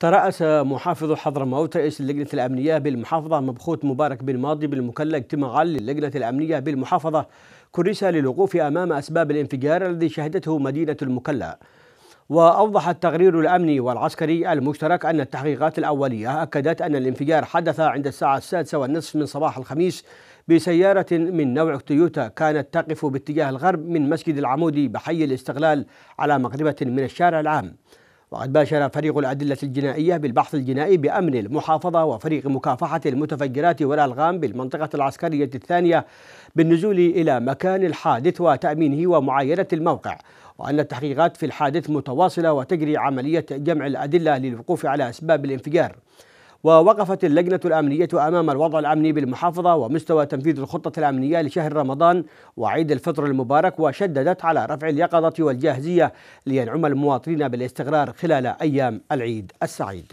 ترأس محافظ حضرموت رئيس اللجنة الأمنية بالمحافظة مبخوت مبارك بن ماضي بالمكلا اجتماعا للجنة الأمنية بالمحافظة كرس للوقوف أمام أسباب الانفجار الذي شهدته مدينة المكلا وأوضح التقرير الأمني والعسكري المشترك أن التحقيقات الأولية أكدت أن الانفجار حدث عند الساعة السادسة والنصف من صباح الخميس بسيارة من نوع تويوتا كانت تقف باتجاه الغرب من مسجد العمودي بحي الاستقلال على مقربة من الشارع العام وقد باشر فريق الأدلة الجنائية بالبحث الجنائي بأمن المحافظة وفريق مكافحة المتفجرات والألغام بالمنطقة العسكرية الثانية بالنزول إلى مكان الحادث وتأمينه ومعاينة الموقع وأن التحقيقات في الحادث متواصلة وتجري عملية جمع الأدلة للوقوف على أسباب الانفجار ووقفت اللجنة الأمنية أمام الوضع الأمني بالمحافظة ومستوى تنفيذ الخطة الأمنية لشهر رمضان وعيد الفطر المبارك وشددت على رفع اليقظة والجاهزية لينعم المواطنين بالاستقرار خلال أيام العيد السعيد